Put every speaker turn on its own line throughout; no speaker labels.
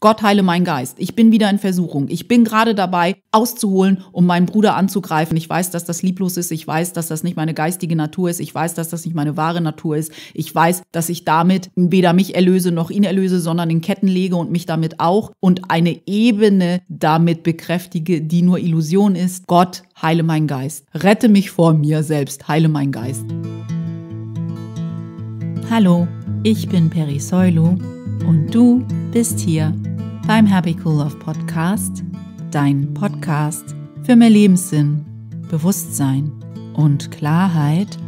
Gott heile meinen Geist. Ich bin wieder in Versuchung. Ich bin gerade dabei, auszuholen, um meinen Bruder anzugreifen. Ich weiß, dass das lieblos ist. Ich weiß, dass das nicht meine geistige Natur ist. Ich weiß, dass das nicht meine wahre Natur ist. Ich weiß, dass ich damit weder mich erlöse noch ihn erlöse, sondern in Ketten lege und mich damit auch und eine Ebene damit bekräftige, die nur Illusion ist. Gott heile meinen Geist. Rette mich vor mir selbst. Heile meinen Geist. Hallo, ich bin Peri Soilu und du bist hier beim Happy Cool Love Podcast, dein Podcast für mehr Lebenssinn, Bewusstsein und Klarheit.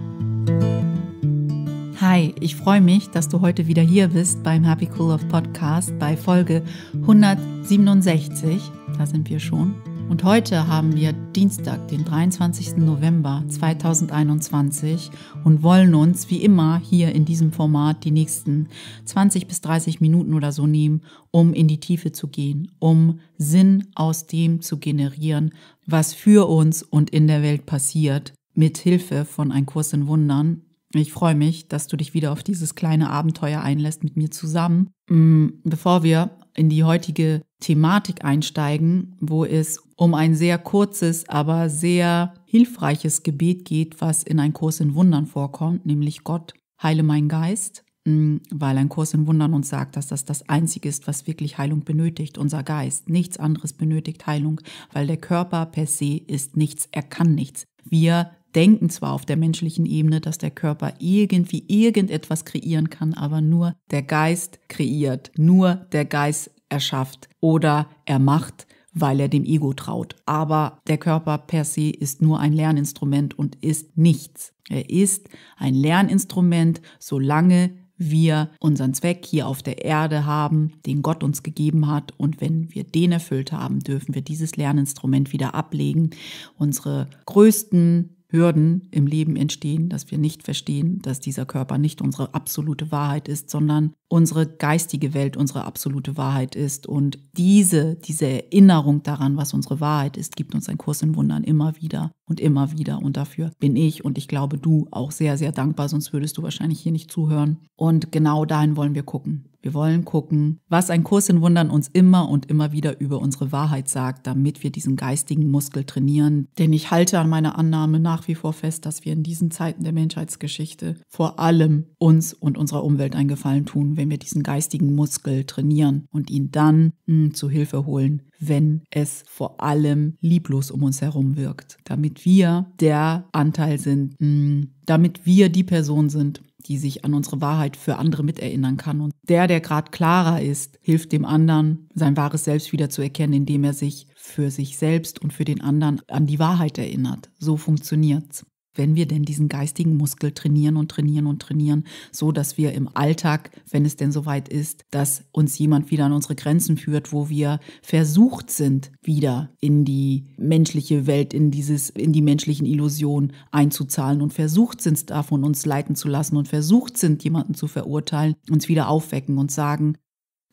Hi, ich freue mich, dass du heute wieder hier bist beim Happy Cool Love Podcast bei Folge 167. Da sind wir schon. Und heute haben wir Dienstag, den 23. November 2021 und wollen uns wie immer hier in diesem Format die nächsten 20 bis 30 Minuten oder so nehmen, um in die Tiefe zu gehen, um Sinn aus dem zu generieren, was für uns und in der Welt passiert, mit Hilfe von Ein Kurs in Wundern. Ich freue mich, dass du dich wieder auf dieses kleine Abenteuer einlässt mit mir zusammen. Mm, bevor wir in die heutige Thematik einsteigen, wo es um ein sehr kurzes, aber sehr hilfreiches Gebet geht, was in einem Kurs in Wundern vorkommt, nämlich Gott, heile meinen Geist, hm, weil ein Kurs in Wundern uns sagt, dass das das Einzige ist, was wirklich Heilung benötigt, unser Geist. Nichts anderes benötigt Heilung, weil der Körper per se ist nichts, er kann nichts. Wir denken zwar auf der menschlichen Ebene, dass der Körper irgendwie irgendetwas kreieren kann, aber nur der Geist kreiert, nur der Geist erschafft oder er macht, weil er dem Ego traut. Aber der Körper per se ist nur ein Lerninstrument und ist nichts. Er ist ein Lerninstrument, solange wir unseren Zweck hier auf der Erde haben, den Gott uns gegeben hat. Und wenn wir den erfüllt haben, dürfen wir dieses Lerninstrument wieder ablegen, unsere größten Hürden im Leben entstehen, dass wir nicht verstehen, dass dieser Körper nicht unsere absolute Wahrheit ist, sondern unsere geistige Welt unsere absolute Wahrheit ist. Und diese, diese Erinnerung daran, was unsere Wahrheit ist, gibt uns ein Kurs in Wundern immer wieder und immer wieder. Und dafür bin ich und ich glaube du auch sehr, sehr dankbar, sonst würdest du wahrscheinlich hier nicht zuhören. Und genau dahin wollen wir gucken. Wir wollen gucken, was ein Kurs in Wundern uns immer und immer wieder über unsere Wahrheit sagt, damit wir diesen geistigen Muskel trainieren. Denn ich halte an meiner Annahme nach wie vor fest, dass wir in diesen Zeiten der Menschheitsgeschichte vor allem uns und unserer Umwelt einen Gefallen tun, wenn wir diesen geistigen Muskel trainieren und ihn dann mh, hm, zu Hilfe holen, wenn es vor allem lieblos um uns herum wirkt, damit wir der Anteil sind, mh, hm, damit wir die Person sind, die sich an unsere Wahrheit für andere miterinnern kann. Und der, der gerade klarer ist, hilft dem anderen, sein wahres Selbst wiederzuerkennen, indem er sich für sich selbst und für den anderen an die Wahrheit erinnert. So funktioniert's wenn wir denn diesen geistigen Muskel trainieren und trainieren und trainieren, so dass wir im Alltag, wenn es denn soweit ist, dass uns jemand wieder an unsere Grenzen führt, wo wir versucht sind, wieder in die menschliche Welt, in dieses, in die menschlichen Illusionen einzuzahlen und versucht sind, davon uns leiten zu lassen und versucht sind, jemanden zu verurteilen, uns wieder aufwecken und sagen,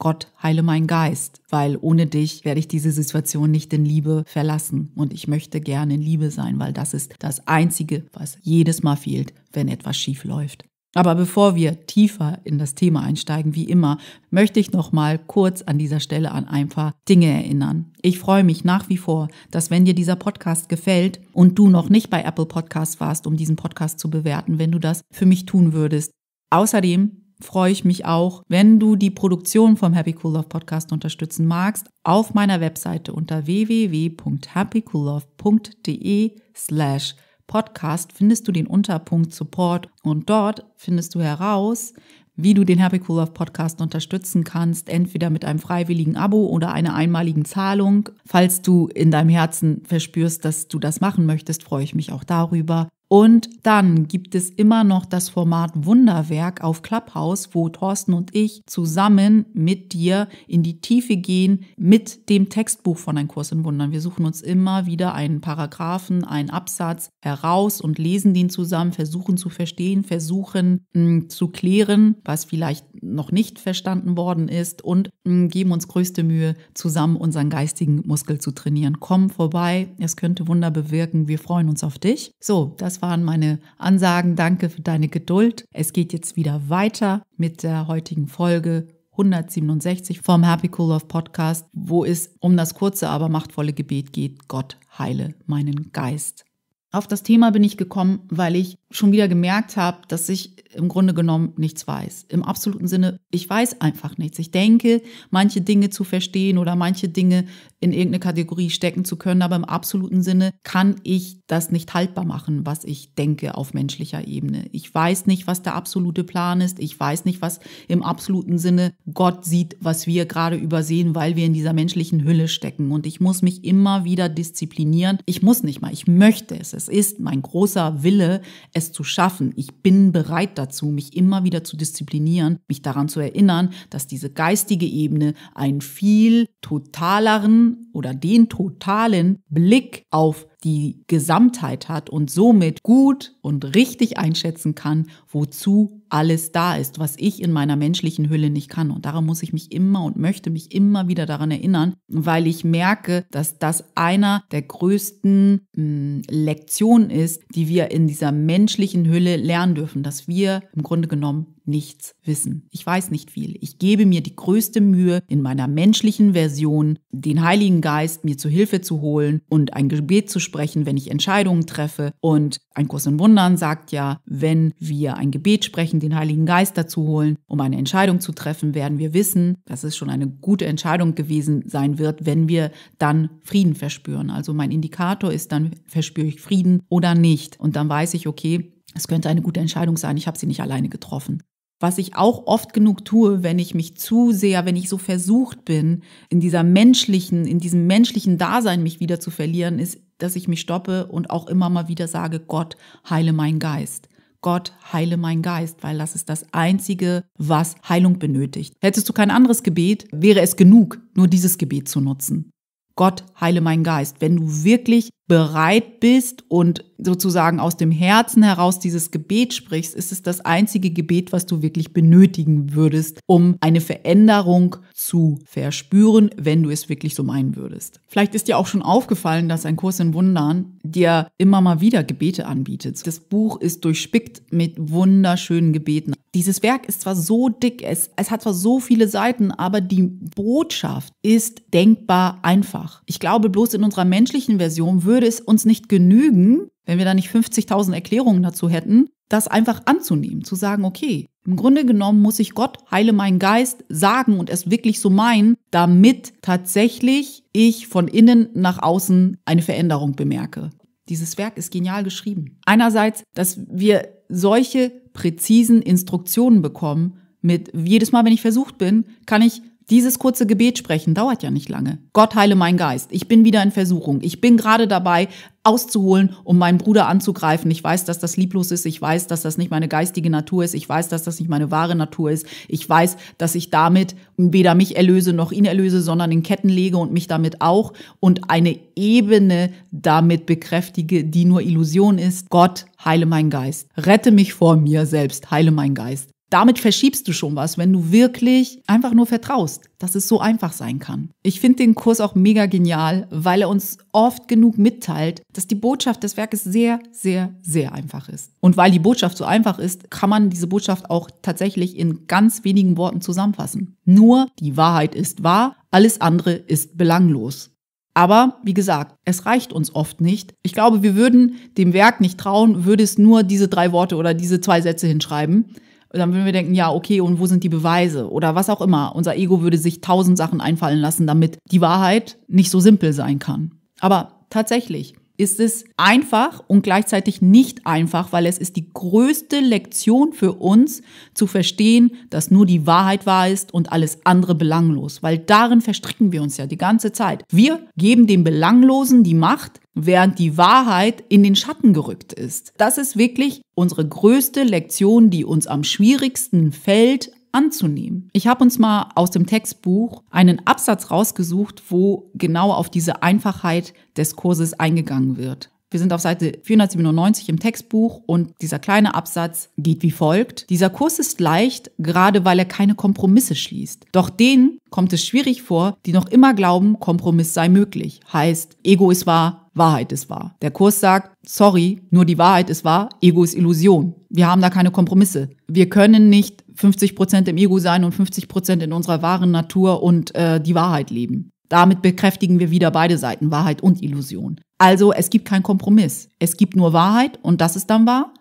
Gott, heile meinen Geist, weil ohne dich werde ich diese Situation nicht in Liebe verlassen. Und ich möchte gerne in Liebe sein, weil das ist das Einzige, was jedes Mal fehlt, wenn etwas schief läuft. Aber bevor wir tiefer in das Thema einsteigen, wie immer, möchte ich noch mal kurz an dieser Stelle an ein paar Dinge erinnern. Ich freue mich nach wie vor, dass wenn dir dieser Podcast gefällt und du noch nicht bei Apple Podcasts warst, um diesen Podcast zu bewerten, wenn du das für mich tun würdest. Außerdem freue ich mich auch, wenn du die Produktion vom Happy Cool Love Podcast unterstützen magst, auf meiner Webseite unter www.happycoollove.de slash Podcast findest du den Unterpunkt Support und dort findest du heraus, wie du den Happy Cool Love Podcast unterstützen kannst, entweder mit einem freiwilligen Abo oder einer einmaligen Zahlung. Falls du in deinem Herzen verspürst, dass du das machen möchtest, freue ich mich auch darüber. Und dann gibt es immer noch das Format Wunderwerk auf Clubhouse, wo Thorsten und ich zusammen mit dir in die Tiefe gehen mit dem Textbuch von Ein Kurs in Wundern. Wir suchen uns immer wieder einen Paragraphen, einen Absatz heraus und lesen den zusammen, versuchen zu verstehen, versuchen mh, hm, zu klären, was vielleicht noch nicht verstanden worden ist und mh, hm, geben uns größte Mühe, zusammen unseren geistigen Muskel zu trainieren. Komm vorbei, es könnte Wunder bewirken. Wir freuen uns auf dich. So, das das waren meine Ansagen. Danke für deine Geduld. Es geht jetzt wieder weiter mit der heutigen Folge 167 vom Happy Cool Love Podcast, wo es um das kurze, aber machtvolle Gebet geht. Gott heile meinen Geist. Auf das Thema bin ich gekommen, weil ich schon wieder gemerkt habe, dass ich im Grunde genommen nichts weiß. Im absoluten Sinne, ich weiß einfach nichts. Ich denke, manche Dinge zu verstehen oder manche Dinge in irgendeine Kategorie stecken zu können, aber im absoluten Sinne kann ich das nicht haltbar machen, was ich denke auf menschlicher Ebene. Ich weiß nicht, was der absolute Plan ist. Ich weiß nicht, was im absoluten Sinne Gott sieht, was wir gerade übersehen, weil wir in dieser menschlichen Hülle stecken. Und ich muss mich immer wieder disziplinieren. Ich muss nicht mal, ich möchte es. Es ist mein großer Wille, es zu schaffen. Ich bin bereit dazu, mich immer wieder zu disziplinieren, mich daran zu erinnern, dass diese geistige Ebene einen viel totaleren oder den totalen Blick auf die Gesamtheit hat und somit gut und richtig einschätzen kann, wozu alles da ist, was ich in meiner menschlichen Hülle nicht kann. Und daran muss ich mich immer und möchte mich immer wieder daran erinnern, weil ich merke, dass das einer der größten mh, mm, Lektionen ist, die wir in dieser menschlichen Hülle lernen dürfen, dass wir im Grunde genommen nichts wissen. Ich weiß nicht viel. Ich gebe mir die größte Mühe, in meiner menschlichen Version den Heiligen Geist mir zu Hilfe zu holen und ein Gebet zu sprechen, wenn ich Entscheidungen treffe. Und ein Kurs in Wundern sagt ja, wenn wir ein Gebet sprechen, den Heiligen Geist dazu holen, um eine Entscheidung zu treffen, werden wir wissen, dass es schon eine gute Entscheidung gewesen sein wird, wenn wir dann Frieden verspüren. Also mein Indikator ist dann, verspüre ich Frieden oder nicht. Und dann weiß ich, okay, es könnte eine gute Entscheidung sein, ich habe sie nicht alleine getroffen was ich auch oft genug tue, wenn ich mich zu sehr, wenn ich so versucht bin, in dieser menschlichen, in diesem menschlichen Dasein mich wieder zu verlieren, ist, dass ich mich stoppe und auch immer mal wieder sage, Gott, heile meinen Geist. Gott, heile meinen Geist, weil das ist das Einzige, was Heilung benötigt. Hättest du kein anderes Gebet, wäre es genug, nur dieses Gebet zu nutzen. Gott, heile meinen Geist. Wenn du wirklich bereit bist und sozusagen aus dem Herzen heraus dieses Gebet sprichst, ist es das einzige Gebet, was du wirklich benötigen würdest, um eine Veränderung zu verspüren, wenn du es wirklich so meinen würdest. Vielleicht ist dir auch schon aufgefallen, dass ein Kurs in Wundern dir immer mal wieder Gebete anbietet. Das Buch ist durchspickt mit wunderschönen Gebeten. Dieses Werk ist zwar so dick, es, es hat zwar so viele Seiten, aber die Botschaft ist denkbar einfach. Ich glaube, bloß in unserer menschlichen Version würde würde es uns nicht genügen, wenn wir da nicht 50.000 Erklärungen dazu hätten, das einfach anzunehmen, zu sagen, okay, im Grunde genommen muss ich Gott, heile meinen Geist sagen und es wirklich so meinen, damit tatsächlich ich von innen nach außen eine Veränderung bemerke. Dieses Werk ist genial geschrieben. Einerseits, dass wir solche präzisen Instruktionen bekommen, mit jedes Mal, wenn ich versucht bin, kann ich dieses kurze Gebet sprechen dauert ja nicht lange. Gott heile mein Geist. Ich bin wieder in Versuchung. Ich bin gerade dabei, auszuholen, um meinen Bruder anzugreifen. Ich weiß, dass das lieblos ist. Ich weiß, dass das nicht meine geistige Natur ist. Ich weiß, dass das nicht meine wahre Natur ist. Ich weiß, dass ich damit weder mich erlöse noch ihn erlöse, sondern in Ketten lege und mich damit auch und eine Ebene damit bekräftige, die nur Illusion ist. Gott, heile mein Geist. Rette mich vor mir selbst. Heile mein Geist damit verschiebst du schon was, wenn du wirklich einfach nur vertraust, dass es so einfach sein kann. Ich finde den Kurs auch mega genial, weil er uns oft genug mitteilt, dass die Botschaft des Werkes sehr, sehr, sehr einfach ist. Und weil die Botschaft so einfach ist, kann man diese Botschaft auch tatsächlich in ganz wenigen Worten zusammenfassen. Nur die Wahrheit ist wahr, alles andere ist belanglos. Aber wie gesagt, es reicht uns oft nicht. Ich glaube, wir würden dem Werk nicht trauen, würde es nur diese drei Worte oder diese zwei Sätze hinschreiben dann würden wir denken, ja, okay, und wo sind die Beweise oder was auch immer. Unser Ego würde sich tausend Sachen einfallen lassen, damit die Wahrheit nicht so simpel sein kann. Aber tatsächlich ist es einfach und gleichzeitig nicht einfach, weil es ist die größte Lektion für uns zu verstehen, dass nur die Wahrheit wahr ist und alles andere belanglos, weil darin verstricken wir uns ja die ganze Zeit. Wir geben dem Belanglosen die Macht, während die Wahrheit in den Schatten gerückt ist. Das ist wirklich unsere größte Lektion, die uns am schwierigsten fällt anzunehmen. Ich habe uns mal aus dem Textbuch einen Absatz rausgesucht, wo genau auf diese Einfachheit des Kurses eingegangen wird. Wir sind auf Seite 497 im Textbuch und dieser kleine Absatz geht wie folgt. Dieser Kurs ist leicht, gerade weil er keine Kompromisse schließt. Doch denen kommt es schwierig vor, die noch immer glauben, Kompromiss sei möglich. Heißt, Ego ist wahr, Wahrheit ist wahr. Der Kurs sagt, sorry, nur die Wahrheit ist wahr, Ego ist Illusion. Wir haben da keine Kompromisse. Wir können nicht 50 im Ego sein und 50 in unserer wahren Natur und äh, die Wahrheit leben. Damit bekräftigen wir wieder beide Seiten, Wahrheit und Illusion. Also es gibt keinen Kompromiss. Es gibt nur Wahrheit und das ist dann wahr.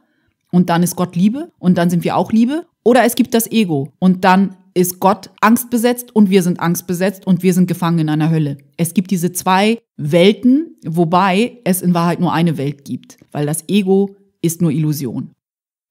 Und dann ist Gott Liebe und dann sind wir auch Liebe. Oder es gibt das Ego und dann ist Gott angstbesetzt und wir sind angstbesetzt und wir sind gefangen in einer Hölle. Es gibt diese zwei Welten, wobei es in Wahrheit nur eine Welt gibt, weil das Ego ist nur Illusion.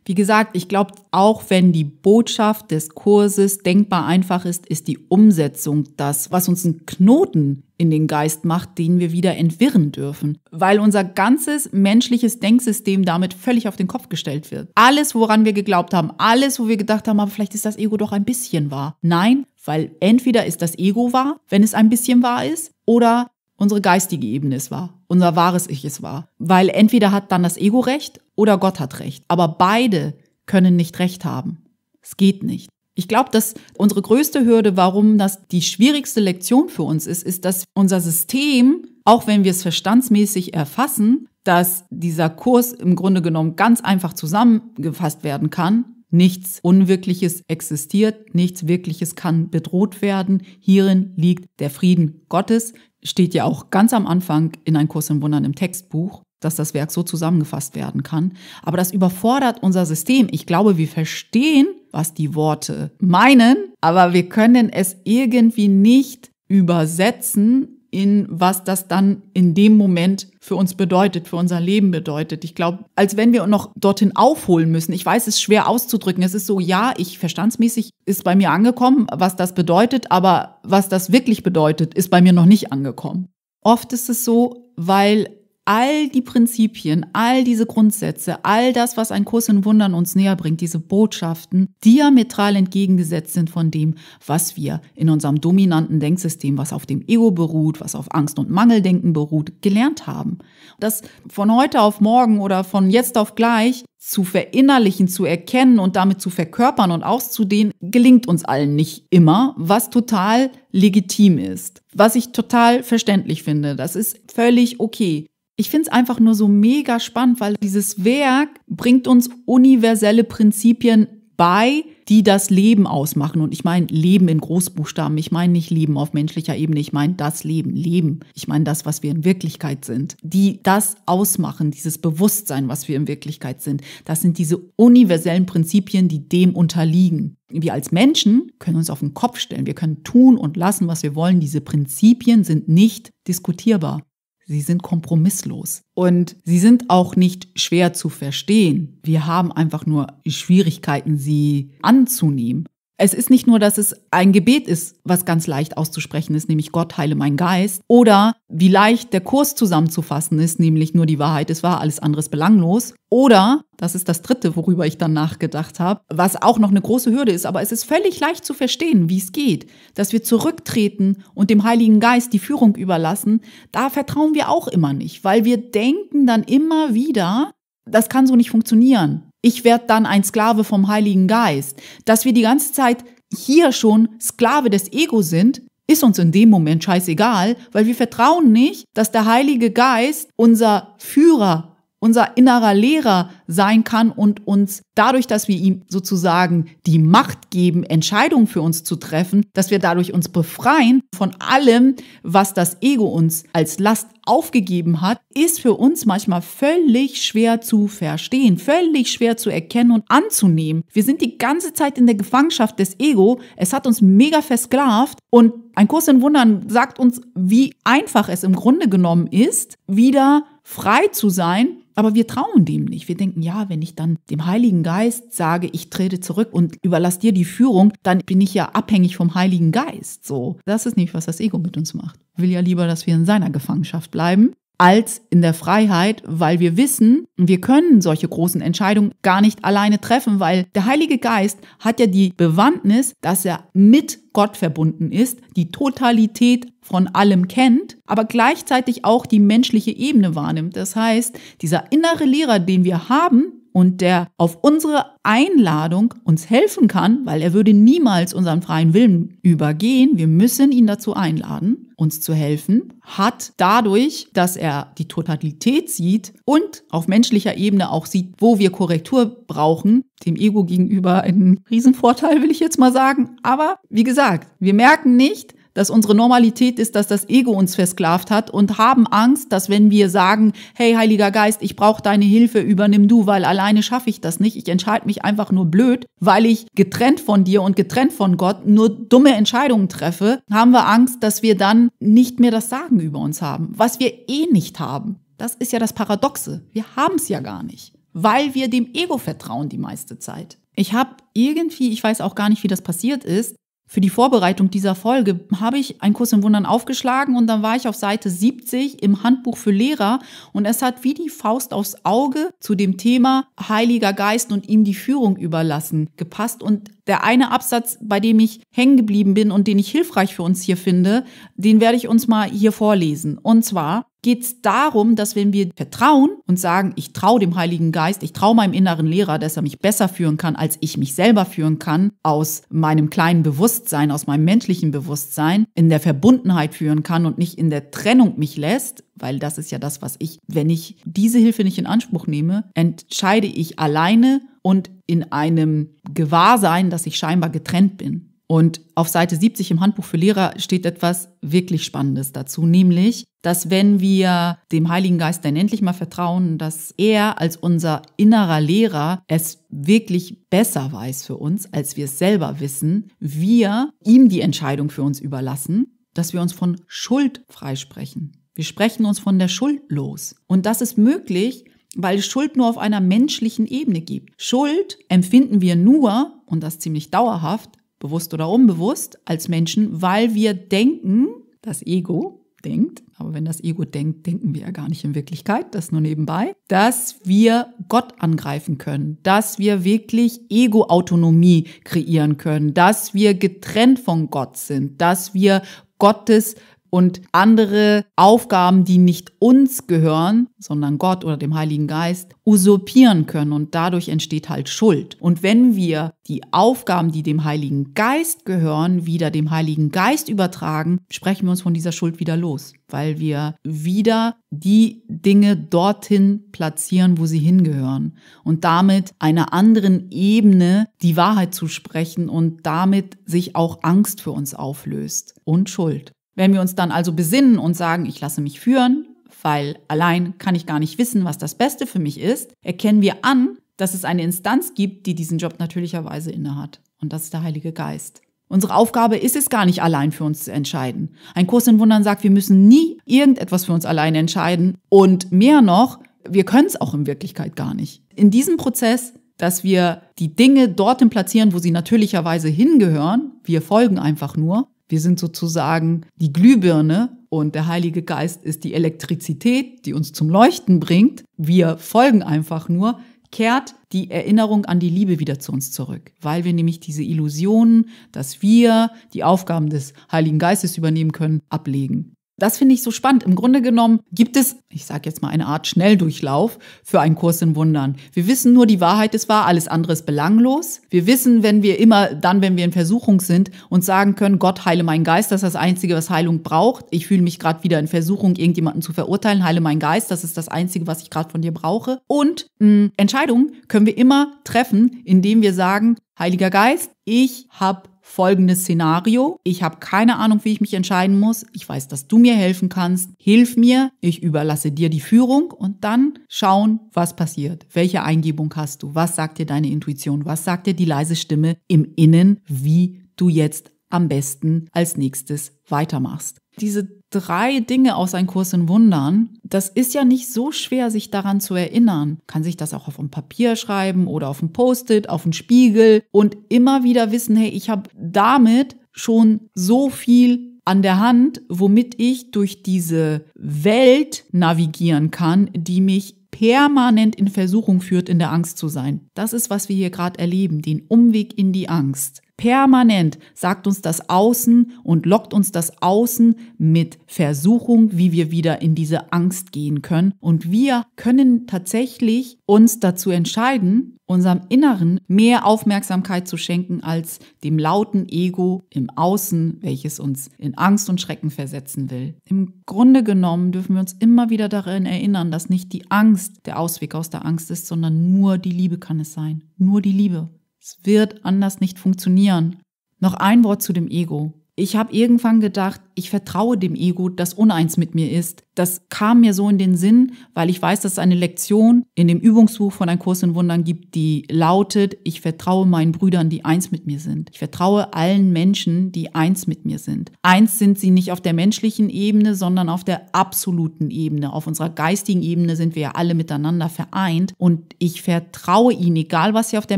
Wie gesagt, ich glaube, auch wenn die Botschaft des Kurses denkbar einfach ist, ist die Umsetzung das, was uns einen Knoten in den Geist macht, den wir wieder entwirren dürfen, weil unser ganzes menschliches Denksystem damit völlig auf den Kopf gestellt wird. Alles, woran wir geglaubt haben, alles, wo wir gedacht haben, aber vielleicht ist das Ego doch ein bisschen wahr. Nein, weil entweder ist das Ego wahr, wenn es ein bisschen wahr ist, oder unsere geistige Ebene ist wahr, unser wahres Ich ist wahr, weil entweder hat dann das Ego recht oder Gott hat recht, aber beide können nicht recht haben. Es geht nicht. Ich glaube, dass unsere größte Hürde, warum das die schwierigste Lektion für uns ist, ist, dass unser System, auch wenn wir es verstandsmäßig erfassen, dass dieser Kurs im Grunde genommen ganz einfach zusammengefasst werden kann. Nichts Unwirkliches existiert, nichts Wirkliches kann bedroht werden. Hierin liegt der Frieden Gottes. Steht ja auch ganz am Anfang in Ein Kurs im Wundern im Textbuch dass das Werk so zusammengefasst werden kann. Aber das überfordert unser System. Ich glaube, wir verstehen was die Worte meinen, aber wir können es irgendwie nicht übersetzen in was das dann in dem Moment für uns bedeutet, für unser Leben bedeutet. Ich glaube, als wenn wir noch dorthin aufholen müssen. Ich weiß, es ist schwer auszudrücken. Es ist so, ja, ich verstandsmäßig ist bei mir angekommen, was das bedeutet, aber was das wirklich bedeutet, ist bei mir noch nicht angekommen. Oft ist es so, weil all die Prinzipien, all diese Grundsätze, all das, was ein Kurs in Wundern uns näher bringt, diese Botschaften diametral entgegengesetzt sind von dem, was wir in unserem dominanten Denksystem, was auf dem Ego beruht, was auf Angst- und Mangeldenken beruht, gelernt haben. Das von heute auf morgen oder von jetzt auf gleich zu verinnerlichen, zu erkennen und damit zu verkörpern und auszudehnen, gelingt uns allen nicht immer, was total legitim ist. Was ich total verständlich finde, das ist völlig okay. Ich finde es einfach nur so mega spannend, weil dieses Werk bringt uns universelle Prinzipien bei, die das Leben ausmachen. Und ich meine Leben in Großbuchstaben. Ich meine nicht Leben auf menschlicher Ebene. Ich meine das Leben, Leben. Ich meine das, was wir in Wirklichkeit sind. Die das ausmachen, dieses Bewusstsein, was wir in Wirklichkeit sind. Das sind diese universellen Prinzipien, die dem unterliegen. Wir als Menschen können uns auf den Kopf stellen. Wir können tun und lassen, was wir wollen. Diese Prinzipien sind nicht diskutierbar. Sie sind kompromisslos und sie sind auch nicht schwer zu verstehen. Wir haben einfach nur Schwierigkeiten, sie anzunehmen. Es ist nicht nur, dass es ein Gebet ist, was ganz leicht auszusprechen ist, nämlich Gott heile mein Geist, oder wie leicht der Kurs zusammenzufassen ist, nämlich nur die Wahrheit ist wahr, alles andere ist belanglos, oder, das ist das dritte, worüber ich dann nachgedacht habe, was auch noch eine große Hürde ist, aber es ist völlig leicht zu verstehen, wie es geht, dass wir zurücktreten und dem Heiligen Geist die Führung überlassen, da vertrauen wir auch immer nicht, weil wir denken dann immer wieder, das kann so nicht funktionieren ich werde dann ein Sklave vom Heiligen Geist. Dass wir die ganze Zeit hier schon Sklave des Ego sind, ist uns in dem Moment scheißegal, weil wir vertrauen nicht, dass der Heilige Geist unser Führer unser innerer Lehrer sein kann und uns dadurch, dass wir ihm sozusagen die Macht geben, Entscheidungen für uns zu treffen, dass wir dadurch uns befreien von allem, was das Ego uns als Last aufgegeben hat, ist für uns manchmal völlig schwer zu verstehen, völlig schwer zu erkennen und anzunehmen. Wir sind die ganze Zeit in der Gefangenschaft des Ego. Es hat uns mega versklavt und ein Kurs in Wundern sagt uns, wie einfach es im Grunde genommen ist, wieder frei zu sein aber wir trauen dem nicht. Wir denken, ja, wenn ich dann dem Heiligen Geist sage, ich trete zurück und überlasse dir die Führung, dann bin ich ja abhängig vom Heiligen Geist. So, das ist nicht, was das Ego mit uns macht. Will ja lieber, dass wir in seiner Gefangenschaft bleiben als in der Freiheit, weil wir wissen, wir können solche großen Entscheidungen gar nicht alleine treffen, weil der Heilige Geist hat ja die Bewandtnis, dass er mit Gott verbunden ist, die Totalität von allem kennt, aber gleichzeitig auch die menschliche Ebene wahrnimmt. Das heißt, dieser innere Lehrer, den wir haben, und der auf unsere Einladung uns helfen kann, weil er würde niemals unseren freien Willen übergehen, wir müssen ihn dazu einladen, uns zu helfen, hat dadurch, dass er die Totalität sieht und auf menschlicher Ebene auch sieht, wo wir Korrektur brauchen, dem Ego gegenüber einen Riesenvorteil, will ich jetzt mal sagen. Aber wie gesagt, wir merken nicht, dass unsere Normalität ist, dass das Ego uns versklavt hat und haben Angst, dass wenn wir sagen, hey Heiliger Geist, ich brauche deine Hilfe, übernimm du, weil alleine schaffe ich das nicht, ich entscheide mich einfach nur blöd, weil ich getrennt von dir und getrennt von Gott nur dumme Entscheidungen treffe, haben wir Angst, dass wir dann nicht mehr das Sagen über uns haben, was wir eh nicht haben. Das ist ja das Paradoxe. Wir haben es ja gar nicht, weil wir dem Ego vertrauen die meiste Zeit. Ich habe irgendwie, ich weiß auch gar nicht, wie das passiert ist, für die Vorbereitung dieser Folge habe ich einen Kurs im Wundern aufgeschlagen und dann war ich auf Seite 70 im Handbuch für Lehrer und es hat wie die Faust aufs Auge zu dem Thema Heiliger Geist und ihm die Führung überlassen gepasst und der eine Absatz, bei dem ich hängen geblieben bin und den ich hilfreich für uns hier finde, den werde ich uns mal hier vorlesen. Und zwar, geht es darum, dass wenn wir vertrauen und sagen, ich traue dem Heiligen Geist, ich traue meinem inneren Lehrer, dass er mich besser führen kann, als ich mich selber führen kann, aus meinem kleinen Bewusstsein, aus meinem menschlichen Bewusstsein, in der Verbundenheit führen kann und nicht in der Trennung mich lässt, weil das ist ja das, was ich, wenn ich diese Hilfe nicht in Anspruch nehme, entscheide ich alleine und in einem Gewahrsein, dass ich scheinbar getrennt bin. Und auf Seite 70 im Handbuch für Lehrer steht etwas wirklich Spannendes dazu, nämlich, dass wenn wir dem Heiligen Geist dann endlich mal vertrauen, dass er als unser innerer Lehrer es wirklich besser weiß für uns, als wir es selber wissen, wir ihm die Entscheidung für uns überlassen, dass wir uns von Schuld freisprechen. Wir sprechen uns von der Schuld los. Und das ist möglich, weil es Schuld nur auf einer menschlichen Ebene gibt. Schuld empfinden wir nur, und das ziemlich dauerhaft, bewusst oder unbewusst, als Menschen, weil wir denken, das Ego denkt, aber wenn das Ego denkt, denken wir ja gar nicht in Wirklichkeit, das nur nebenbei, dass wir Gott angreifen können, dass wir wirklich Ego-Autonomie kreieren können, dass wir getrennt von Gott sind, dass wir Gottes und andere Aufgaben, die nicht uns gehören, sondern Gott oder dem Heiligen Geist, usurpieren können und dadurch entsteht halt Schuld. Und wenn wir die Aufgaben, die dem Heiligen Geist gehören, wieder dem Heiligen Geist übertragen, sprechen wir uns von dieser Schuld wieder los, weil wir wieder die Dinge dorthin platzieren, wo sie hingehören und damit einer anderen Ebene die Wahrheit zu sprechen und damit sich auch Angst für uns auflöst und Schuld. Wenn wir uns dann also besinnen und sagen, ich lasse mich führen, weil allein kann ich gar nicht wissen, was das Beste für mich ist, erkennen wir an, dass es eine Instanz gibt, die diesen Job natürlicherweise innehat. Und das ist der Heilige Geist. Unsere Aufgabe ist es gar nicht allein für uns zu entscheiden. Ein Kurs in Wundern sagt, wir müssen nie irgendetwas für uns allein entscheiden. Und mehr noch, wir können es auch in Wirklichkeit gar nicht. In diesem Prozess, dass wir die Dinge dorthin platzieren, wo sie natürlicherweise hingehören, wir folgen einfach nur, wir sind sozusagen die Glühbirne und der Heilige Geist ist die Elektrizität, die uns zum Leuchten bringt. Wir folgen einfach nur, kehrt die Erinnerung an die Liebe wieder zu uns zurück, weil wir nämlich diese Illusionen, dass wir die Aufgaben des Heiligen Geistes übernehmen können, ablegen. Das finde ich so spannend. Im Grunde genommen gibt es, ich sage jetzt mal eine Art Schnelldurchlauf für einen Kurs in Wundern. Wir wissen nur, die Wahrheit ist wahr, alles andere ist belanglos. Wir wissen, wenn wir immer dann, wenn wir in Versuchung sind, uns sagen können, Gott heile meinen Geist, das ist das Einzige, was Heilung braucht. Ich fühle mich gerade wieder in Versuchung, irgendjemanden zu verurteilen, heile meinen Geist, das ist das Einzige, was ich gerade von dir brauche. Und mh, hm, Entscheidungen können wir immer treffen, indem wir sagen, Heiliger Geist, ich habe folgendes Szenario. Ich habe keine Ahnung, wie ich mich entscheiden muss. Ich weiß, dass du mir helfen kannst. Hilf mir. Ich überlasse dir die Führung und dann schauen, was passiert. Welche Eingebung hast du? Was sagt dir deine Intuition? Was sagt dir die leise Stimme im Innen, wie du jetzt am besten als nächstes weitermachst? Diese drei Dinge aus einem Kurs in Wundern. Das ist ja nicht so schwer, sich daran zu erinnern. Kann sich das auch auf ein Papier schreiben oder auf ein Post-it, auf einen Spiegel und immer wieder wissen, hey, ich habe damit schon so viel an der Hand, womit ich durch diese Welt navigieren kann, die mich permanent in Versuchung führt, in der Angst zu sein. Das ist, was wir hier gerade erleben, den Umweg in die Angst. Permanent sagt uns das Außen und lockt uns das Außen mit Versuchung, wie wir wieder in diese Angst gehen können. Und wir können tatsächlich uns dazu entscheiden, unserem Inneren mehr Aufmerksamkeit zu schenken als dem lauten Ego im Außen, welches uns in Angst und Schrecken versetzen will. Im Grunde genommen dürfen wir uns immer wieder daran erinnern, dass nicht die Angst der Ausweg aus der Angst ist, sondern nur die Liebe kann es sein. Nur die Liebe. Es wird anders nicht funktionieren. Noch ein Wort zu dem Ego. Ich habe irgendwann gedacht, ich vertraue dem Ego, das uneins mit mir ist. Das kam mir so in den Sinn, weil ich weiß, dass es eine Lektion in dem Übungsbuch von Ein Kurs in Wundern gibt, die lautet, ich vertraue meinen Brüdern, die eins mit mir sind. Ich vertraue allen Menschen, die eins mit mir sind. Eins sind sie nicht auf der menschlichen Ebene, sondern auf der absoluten Ebene. Auf unserer geistigen Ebene sind wir ja alle miteinander vereint. Und ich vertraue ihnen, egal was sie auf der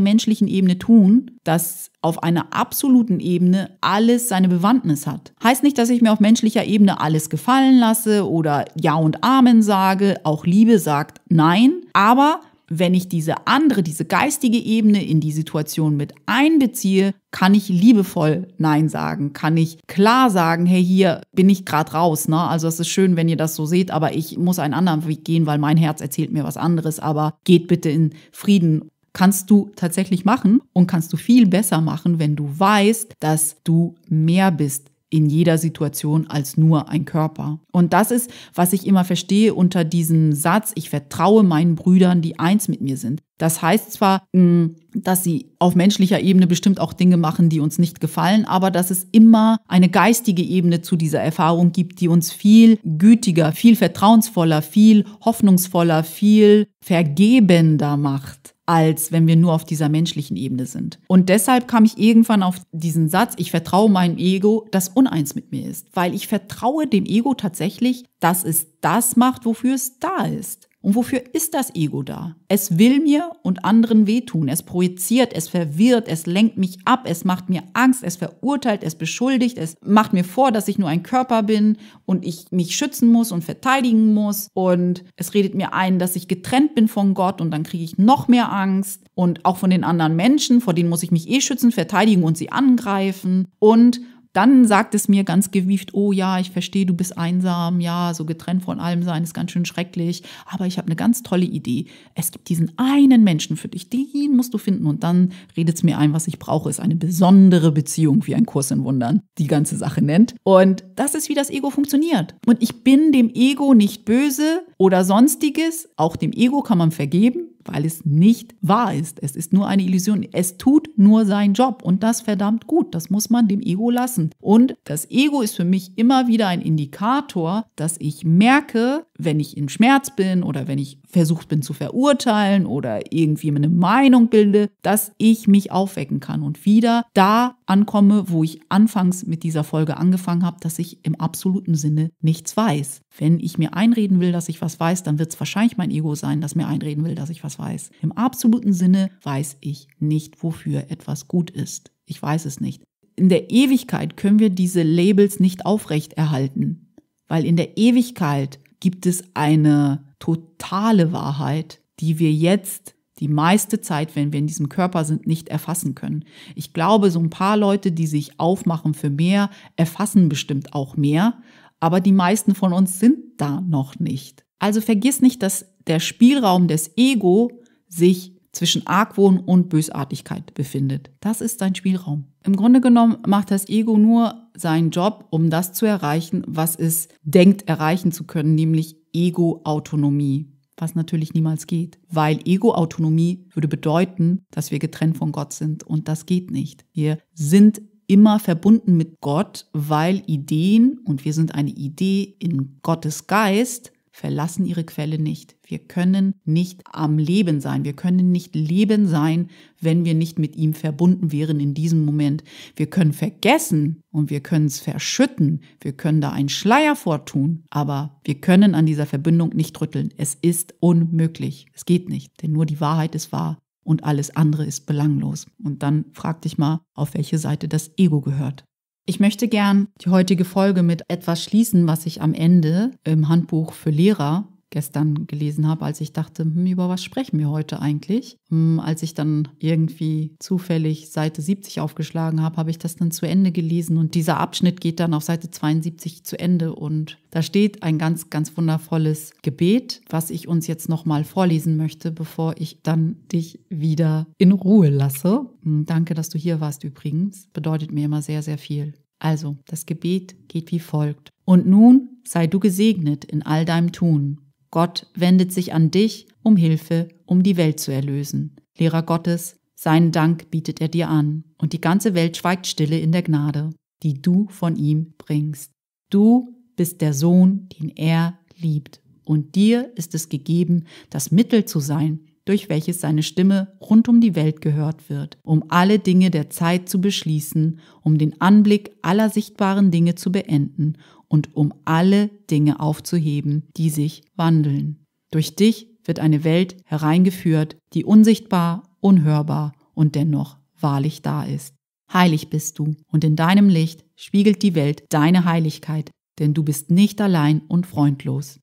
menschlichen Ebene tun, dass auf einer absoluten Ebene alles seine Bewandtnis hat. Heißt nicht, dass ich mir auf menschlicher Ebene alles gefallen lasse oder Ja und Amen sage, auch Liebe sagt Nein, aber wenn ich diese andere, diese geistige Ebene in die Situation mit einbeziehe, kann ich liebevoll Nein sagen, kann ich klar sagen, hey, hier bin ich gerade raus. Ne? Also es ist schön, wenn ihr das so seht, aber ich muss einen anderen Weg gehen, weil mein Herz erzählt mir was anderes, aber geht bitte in Frieden kannst du tatsächlich machen und kannst du viel besser machen, wenn du weißt, dass du mehr bist in jeder Situation als nur ein Körper. Und das ist, was ich immer verstehe unter diesem Satz, ich vertraue meinen Brüdern, die eins mit mir sind. Das heißt zwar, hm, dass sie auf menschlicher Ebene bestimmt auch Dinge machen, die uns nicht gefallen, aber dass es immer eine geistige Ebene zu dieser Erfahrung gibt, die uns viel gütiger, viel vertrauensvoller, viel hoffnungsvoller, viel vergebender macht als wenn wir nur auf dieser menschlichen Ebene sind. Und deshalb kam ich irgendwann auf diesen Satz, ich vertraue meinem Ego, das uneins mit mir ist, weil ich vertraue dem Ego tatsächlich, dass es das macht, wofür es da ist. Und wofür ist das Ego da? Es will mir und anderen wehtun. Es projiziert, es verwirrt, es lenkt mich ab, es macht mir Angst, es verurteilt, es beschuldigt, es macht mir vor, dass ich nur ein Körper bin und ich mich schützen muss und verteidigen muss. Und es redet mir ein, dass ich getrennt bin von Gott und dann kriege ich noch mehr Angst. Und auch von den anderen Menschen, vor denen muss ich mich eh schützen, verteidigen und sie angreifen. Und dann sagt es mir ganz gewieft, oh ja, ich verstehe, du bist einsam, ja, so getrennt von allem sein ist ganz schön schrecklich, aber ich habe eine ganz tolle Idee. Es gibt diesen einen Menschen für dich, den musst du finden und dann redet es mir ein, was ich brauche, ist eine besondere Beziehung, wie ein Kurs in Wundern die ganze Sache nennt. Und das ist, wie das Ego funktioniert. Und ich bin dem Ego nicht böse oder sonstiges, auch dem Ego kann man vergeben, weil es nicht wahr ist. Es ist nur eine Illusion. Es tut nur seinen Job und das verdammt gut. Das muss man dem Ego lassen. Und das Ego ist für mich immer wieder ein Indikator, dass ich merke, wenn ich im Schmerz bin oder wenn ich versucht bin zu verurteilen oder irgendwie eine Meinung bilde, dass ich mich aufwecken kann und wieder da ankomme, wo ich anfangs mit dieser Folge angefangen habe, dass ich im absoluten Sinne nichts weiß. Wenn ich mir einreden will, dass ich was weiß, dann wird es wahrscheinlich mein Ego sein, das mir einreden will, dass ich was weiß weiß. Im absoluten Sinne weiß ich nicht, wofür etwas gut ist. Ich weiß es nicht. In der Ewigkeit können wir diese Labels nicht aufrechterhalten, weil in der Ewigkeit gibt es eine totale Wahrheit, die wir jetzt die meiste Zeit, wenn wir in diesem Körper sind, nicht erfassen können. Ich glaube, so ein paar Leute, die sich aufmachen für mehr, erfassen bestimmt auch mehr, aber die meisten von uns sind da noch nicht. Also vergiss nicht, dass der Spielraum des Ego sich zwischen Argwohn und Bösartigkeit befindet. Das ist sein Spielraum. Im Grunde genommen macht das Ego nur seinen Job, um das zu erreichen, was es denkt erreichen zu können, nämlich Ego-Autonomie, was natürlich niemals geht, weil Ego-Autonomie würde bedeuten, dass wir getrennt von Gott sind und das geht nicht. Wir sind immer verbunden mit Gott, weil Ideen und wir sind eine Idee in Gottes Geist verlassen ihre Quelle nicht. Wir können nicht am Leben sein. Wir können nicht Leben sein, wenn wir nicht mit ihm verbunden wären in diesem Moment. Wir können vergessen und wir können es verschütten. Wir können da einen Schleier vortun, aber wir können an dieser Verbindung nicht rütteln. Es ist unmöglich. Es geht nicht, denn nur die Wahrheit ist wahr und alles andere ist belanglos. Und dann frag dich mal, auf welche Seite das Ego gehört. Ich möchte gern die heutige Folge mit etwas schließen, was ich am Ende im Handbuch für Lehrer gestern gelesen habe, als ich dachte, hm, über was sprechen wir heute eigentlich? Hm, als ich dann irgendwie zufällig Seite 70 aufgeschlagen habe, habe ich das dann zu Ende gelesen und dieser Abschnitt geht dann auf Seite 72 zu Ende und da steht ein ganz, ganz wundervolles Gebet, was ich uns jetzt nochmal vorlesen möchte, bevor ich dann dich wieder in Ruhe lasse. Hm, danke, dass du hier warst übrigens. Bedeutet mir immer sehr, sehr viel. Also, das Gebet geht wie folgt. Und nun sei du gesegnet in all deinem Tun Gott wendet sich an dich um Hilfe, um die Welt zu erlösen. Lehrer Gottes, seinen Dank bietet er dir an, und die ganze Welt schweigt stille in der Gnade, die du von ihm bringst. Du bist der Sohn, den er liebt, und dir ist es gegeben, das Mittel zu sein, durch welches seine Stimme rund um die Welt gehört wird, um alle Dinge der Zeit zu beschließen, um den Anblick aller sichtbaren Dinge zu beenden und um alle Dinge aufzuheben, die sich wandeln. Durch dich wird eine Welt hereingeführt, die unsichtbar, unhörbar und dennoch wahrlich da ist. Heilig bist du, und in deinem Licht spiegelt die Welt deine Heiligkeit, denn du bist nicht allein und freundlos.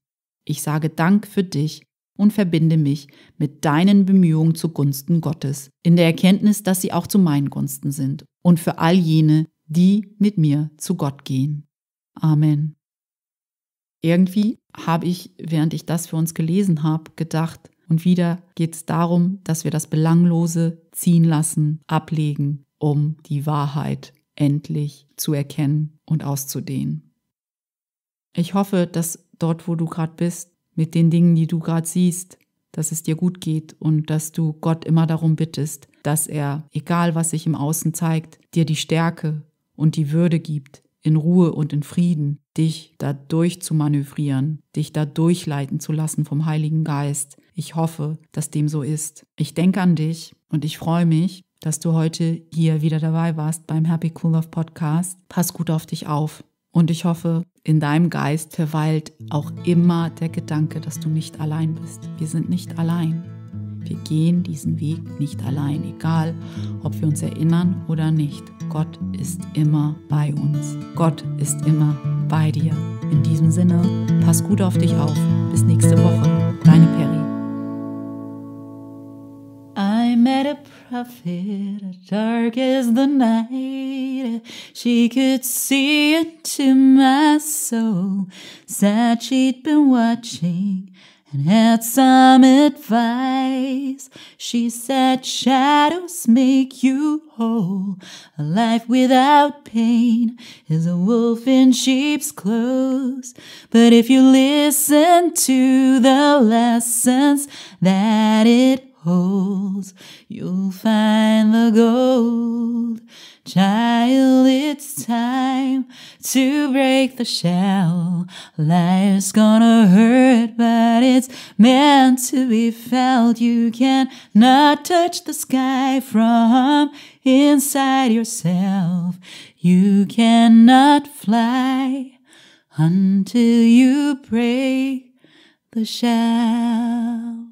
Ich sage Dank für dich und verbinde mich mit deinen Bemühungen zugunsten Gottes, in der Erkenntnis, dass sie auch zu meinen Gunsten sind, und für all jene, die mit mir zu Gott gehen. Amen. Irgendwie habe ich, während ich das für uns gelesen habe, gedacht, und wieder geht es darum, dass wir das Belanglose ziehen lassen, ablegen, um die Wahrheit endlich zu erkennen und auszudehnen. Ich hoffe, dass dort, wo du gerade bist, mit den Dingen, die du gerade siehst, dass es dir gut geht und dass du Gott immer darum bittest, dass er, egal was sich im Außen zeigt, dir die Stärke und die Würde gibt, in Ruhe und in Frieden, dich dadurch zu manövrieren, dich dadurch leiten zu lassen vom Heiligen Geist. Ich hoffe, dass dem so ist. Ich denke an dich und ich freue mich, dass du heute hier wieder dabei warst beim Happy Cool Love Podcast. Pass gut auf dich auf. Und ich hoffe, in deinem Geist verweilt auch immer der Gedanke, dass du nicht allein bist. Wir sind nicht allein. Wir gehen diesen Weg nicht allein, egal ob wir uns erinnern oder nicht. Gott ist immer bei uns. Gott ist immer bei dir. In diesem
Sinne, pass gut auf dich auf. Bis nächste Woche. Deine Peri. I met a prophet, dark as the night. She could see into my soul. Said she'd been watching. and had some advice. She said, Shadows make you whole. A life without pain is a wolf in sheep's clothes. But if you listen to the lessons that it holes, you'll find the gold. Child, it's time to break the shell. Life's gonna hurt, but it's meant to be felt. You cannot touch the sky from inside yourself. You cannot fly until you break the shell.